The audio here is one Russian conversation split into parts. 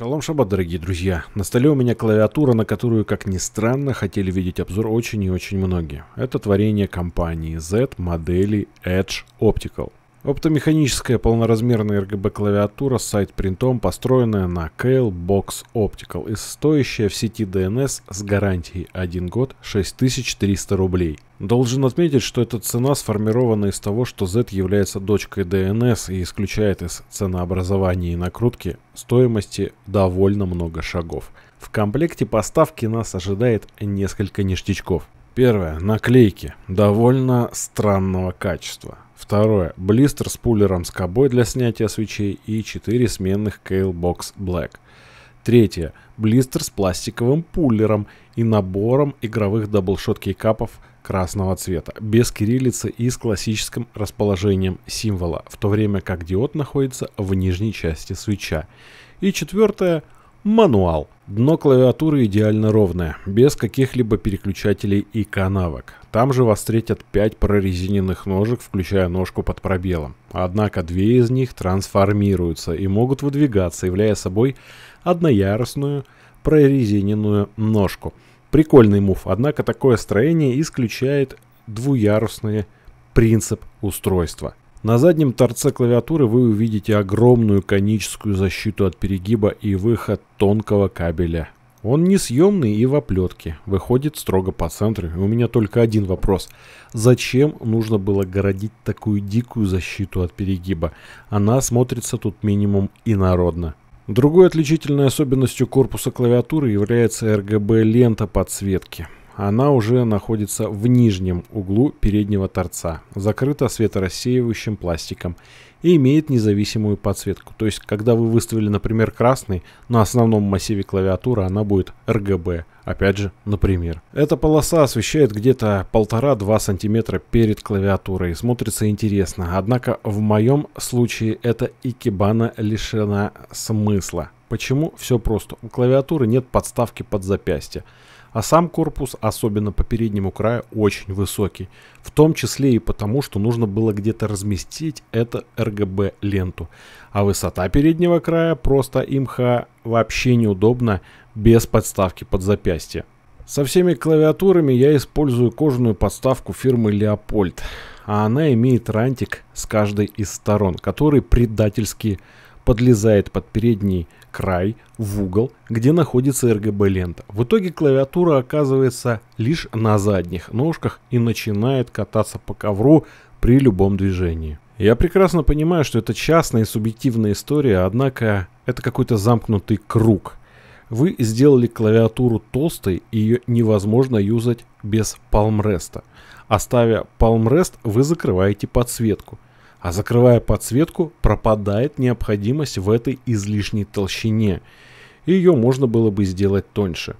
Шалом шаббат, дорогие друзья. На столе у меня клавиатура, на которую, как ни странно, хотели видеть обзор очень и очень многие. Это творение компании Z модели Edge Optical. Оптомеханическая полноразмерная RGB-клавиатура с сайт-принтом, построенная на Kale Box Optical и стоящая в сети DNS с гарантией 1 год 6300 рублей. Должен отметить, что эта цена сформирована из того, что Z является дочкой DNS и исключает из ценообразования и накрутки стоимости довольно много шагов. В комплекте поставки нас ожидает несколько ништячков. Первое. Наклейки. Довольно странного качества. Второе. Блистер с пулером с кобой для снятия свечей и 4 сменных Кейлбокс Black – Третье. Блистер с пластиковым пуллером и набором игровых даблшот-кейкапов красного цвета, без кириллицы и с классическим расположением символа, в то время как диод находится в нижней части свеча. И четвертое – мануал. Дно клавиатуры идеально ровное, без каких-либо переключателей и канавок. Там же вас встретят 5 прорезиненных ножек, включая ножку под пробелом. Однако две из них трансформируются и могут выдвигаться, являя собой одноярусную прорезиненную ножку. Прикольный мув, однако такое строение исключает двуярусный принцип устройства. На заднем торце клавиатуры вы увидите огромную коническую защиту от перегиба и выход тонкого кабеля он несъемный и в оплетке, выходит строго по центру. И у меня только один вопрос. Зачем нужно было городить такую дикую защиту от перегиба? Она смотрится тут минимум инородно. Другой отличительной особенностью корпуса клавиатуры является RGB-лента подсветки. Она уже находится в нижнем углу переднего торца, закрыта светорассеивающим пластиком и имеет независимую подсветку. То есть, когда вы выставили, например, красный, на основном массиве клавиатуры она будет RGB, опять же, например. Эта полоса освещает где-то 1,5-2 см перед клавиатурой, смотрится интересно, однако в моем случае эта икебана лишена смысла. Почему? Все просто. У клавиатуры нет подставки под запястье а сам корпус, особенно по переднему краю, очень высокий. В том числе и потому, что нужно было где-то разместить эту РГБ-ленту. А высота переднего края просто имха вообще неудобна без подставки под запястье. Со всеми клавиатурами я использую кожаную подставку фирмы Леопольд, а она имеет рантик с каждой из сторон, который предательски подлезает под передний край в угол, где находится RGB-лента. В итоге клавиатура оказывается лишь на задних ножках и начинает кататься по ковру при любом движении. Я прекрасно понимаю, что это частная и субъективная история, однако это какой-то замкнутый круг. Вы сделали клавиатуру толстой, и ее невозможно юзать без палмреста. Оставя палмрест, вы закрываете подсветку – а закрывая подсветку, пропадает необходимость в этой излишней толщине. Ее можно было бы сделать тоньше.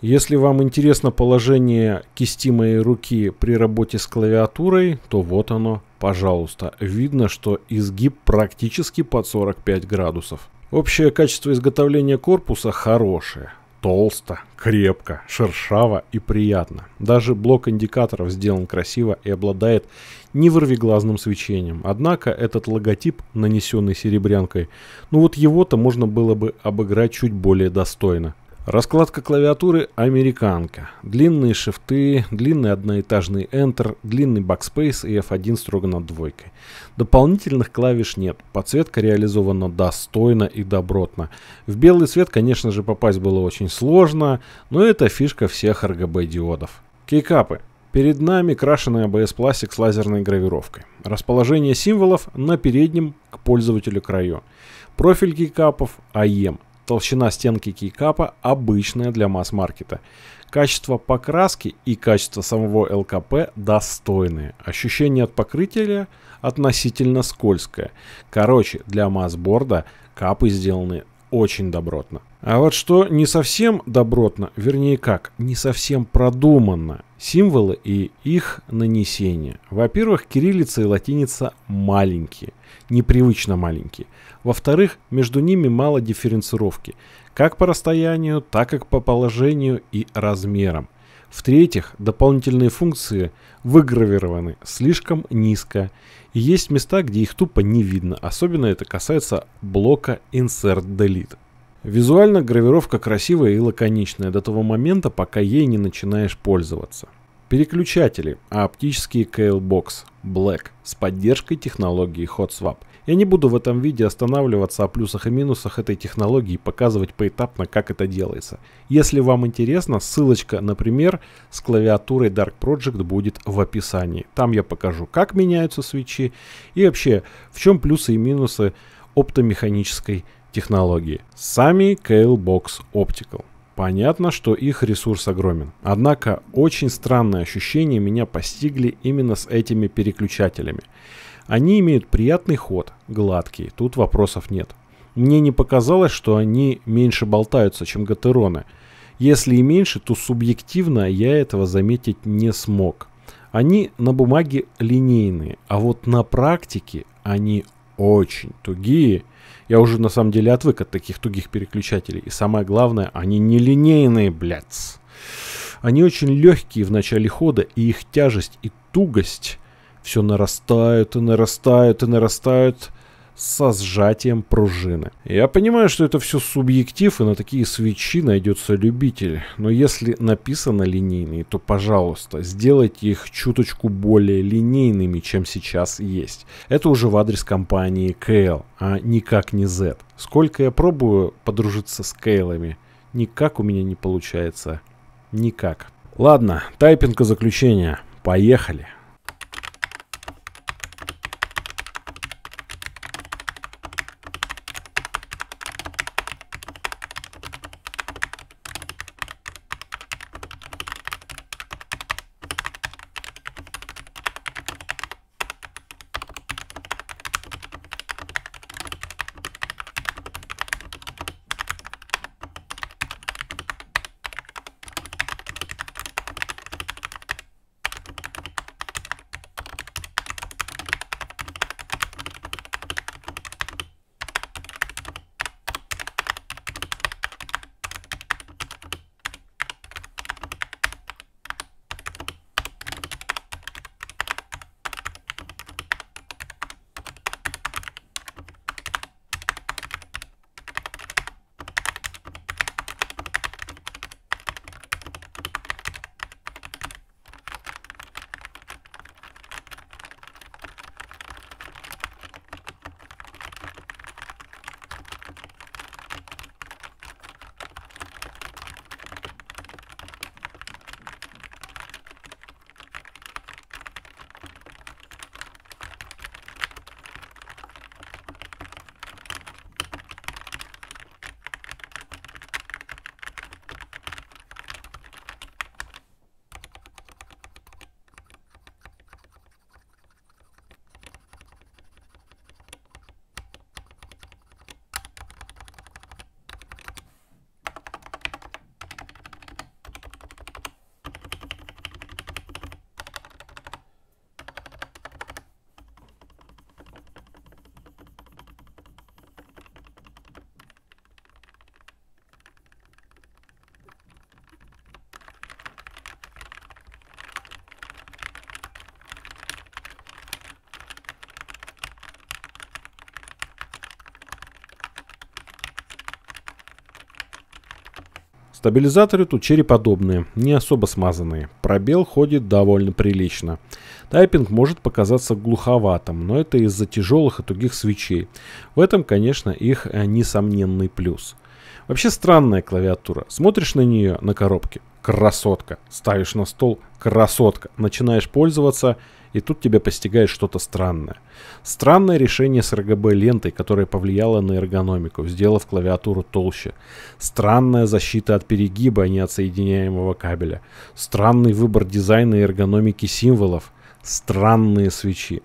Если вам интересно положение кисти моей руки при работе с клавиатурой, то вот оно, пожалуйста. Видно, что изгиб практически под 45 градусов. Общее качество изготовления корпуса хорошее. Толсто, крепко, шершаво и приятно. Даже блок индикаторов сделан красиво и обладает невырвиглазным свечением. Однако этот логотип, нанесенный серебрянкой, ну вот его-то можно было бы обыграть чуть более достойно. Раскладка клавиатуры «Американка». Длинные шифты, длинный одноэтажный Enter, длинный Backspace и F1 строго над двойкой. Дополнительных клавиш нет. Подсветка реализована достойно и добротно. В белый свет, конечно же, попасть было очень сложно, но это фишка всех RGB-диодов. Кейкапы. Перед нами крашеный ABS-пластик а с лазерной гравировкой. Расположение символов на переднем к пользователю краю. Профиль кейкапов AEM – а Толщина стенки кейкапа обычная для масс-маркета. Качество покраски и качество самого ЛКП достойные. Ощущение от покрытия относительно скользкое. Короче, для масс-борда капы сделаны очень добротно. А вот что не совсем добротно, вернее как, не совсем продуманно, символы и их нанесение. Во-первых, кириллица и латиница маленькие, непривычно маленькие. Во-вторых, между ними мало дифференцировки, как по расстоянию, так и по положению и размерам. В-третьих, дополнительные функции выгравированы слишком низко. И есть места, где их тупо не видно. Особенно это касается блока Insert Delete. Визуально гравировка красивая и лаконичная до того момента, пока ей не начинаешь пользоваться. Переключатели, а оптические Keilbox Black с поддержкой технологии HotSwap. Я не буду в этом видео останавливаться о плюсах и минусах этой технологии и показывать поэтапно, как это делается. Если вам интересно, ссылочка, например, с клавиатурой Dark Project будет в описании. Там я покажу, как меняются свечи и вообще, в чем плюсы и минусы оптомеханической технологии технологии. Сами Kalebox Optical. Понятно, что их ресурс огромен. Однако очень странное ощущение меня постигли именно с этими переключателями. Они имеют приятный ход, гладкий, тут вопросов нет. Мне не показалось, что они меньше болтаются, чем гатероны. Если и меньше, то субъективно я этого заметить не смог. Они на бумаге линейные, а вот на практике они очень тугие – я уже на самом деле отвык от таких тугих переключателей. И самое главное, они нелинейные, блядь. Они очень легкие в начале хода, и их тяжесть и тугость все нарастают и нарастают и нарастают со сжатием пружины. Я понимаю, что это все субъектив, и на такие свечи найдется любитель. Но если написано линейные, то, пожалуйста, сделайте их чуточку более линейными, чем сейчас есть. Это уже в адрес компании Кейл, а никак не Z. Сколько я пробую подружиться с кейлами, никак у меня не получается. Никак. Ладно, тайпинг и заключение. Поехали. Стабилизаторы тут череподобные, не особо смазанные. Пробел ходит довольно прилично. Тайпинг может показаться глуховатым, но это из-за тяжелых и тугих свечей. В этом, конечно, их э, несомненный плюс. Вообще странная клавиатура. Смотришь на нее на коробке красотка. Ставишь на стол, красотка. Начинаешь пользоваться, и тут тебя постигает что-то странное. Странное решение с RGB-лентой, которое повлияло на эргономику, сделав клавиатуру толще. Странная защита от перегиба, а не от соединяемого кабеля. Странный выбор дизайна и эргономики символов. Странные свечи.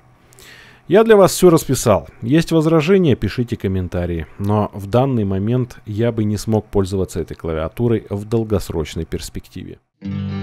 Я для вас все расписал. Есть возражения, пишите комментарии. Но в данный момент я бы не смог пользоваться этой клавиатурой в долгосрочной перспективе. Thank you.